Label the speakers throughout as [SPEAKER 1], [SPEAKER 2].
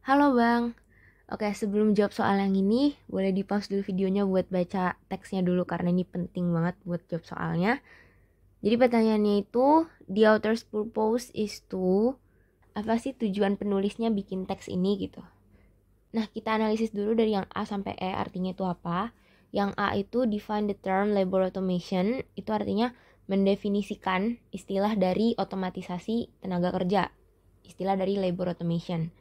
[SPEAKER 1] Halo bang, Oke, sebelum jawab soal yang ini, boleh di pause dulu videonya buat baca teksnya dulu karena ini penting banget buat jawab soalnya. Jadi pertanyaannya itu, the author's purpose is to apa sih tujuan penulisnya bikin teks ini gitu. Nah, kita analisis dulu dari yang A sampai E artinya itu apa. Yang A itu define the term labor automation, itu artinya mendefinisikan istilah dari otomatisasi tenaga kerja, istilah dari labor automation.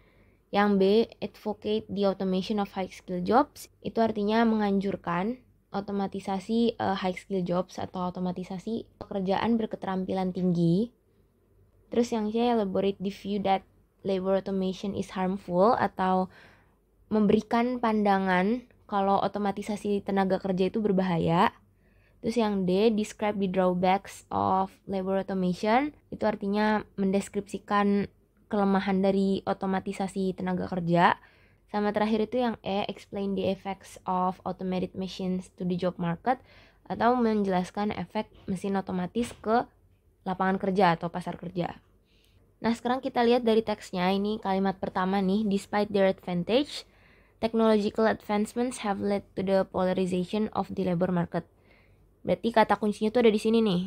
[SPEAKER 1] Yang B, advocate the automation of high skill jobs. Itu artinya menganjurkan otomatisasi uh, high skill jobs atau otomatisasi pekerjaan berketerampilan tinggi. Terus yang C, elaborate the view that labor automation is harmful atau memberikan pandangan kalau otomatisasi tenaga kerja itu berbahaya. Terus yang D, describe the drawbacks of labor automation. Itu artinya mendeskripsikan kelemahan dari otomatisasi tenaga kerja. Sama terakhir itu yang E, explain the effects of automated machines to the job market atau menjelaskan efek mesin otomatis ke lapangan kerja atau pasar kerja. Nah, sekarang kita lihat dari teksnya. Ini kalimat pertama nih, despite their advantage, technological advancements have led to the polarization of the labor market. Berarti kata kuncinya tuh ada di sini nih.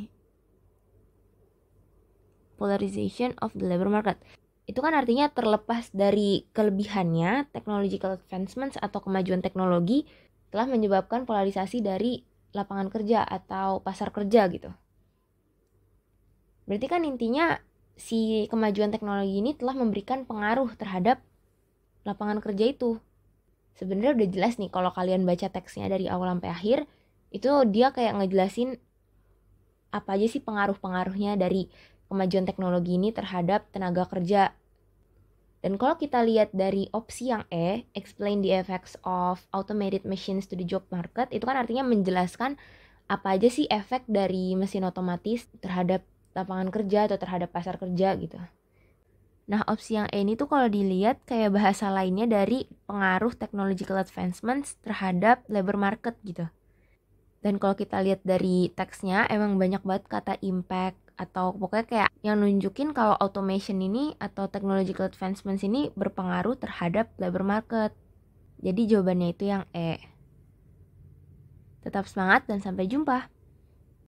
[SPEAKER 1] Polarization of the labor market itu kan artinya terlepas dari kelebihannya, technological advancements atau kemajuan teknologi telah menyebabkan polarisasi dari lapangan kerja atau pasar kerja gitu. Berarti kan intinya si kemajuan teknologi ini telah memberikan pengaruh terhadap lapangan kerja itu. Sebenarnya udah jelas nih kalau kalian baca teksnya dari awal sampai akhir, itu dia kayak ngejelasin apa aja sih pengaruh-pengaruhnya dari kemajuan teknologi ini terhadap tenaga kerja. Dan kalau kita lihat dari opsi yang E, explain the effects of automated machines to the job market, itu kan artinya menjelaskan apa aja sih efek dari mesin otomatis terhadap lapangan kerja atau terhadap pasar kerja gitu. Nah, opsi yang E ini tuh kalau dilihat kayak bahasa lainnya dari pengaruh technological advancements terhadap labor market gitu. Dan kalau kita lihat dari teksnya, emang banyak banget kata impact, atau pokoknya kayak yang nunjukin kalau automation ini atau technological advancements ini berpengaruh terhadap labor market. Jadi jawabannya itu yang E. Tetap semangat dan sampai jumpa.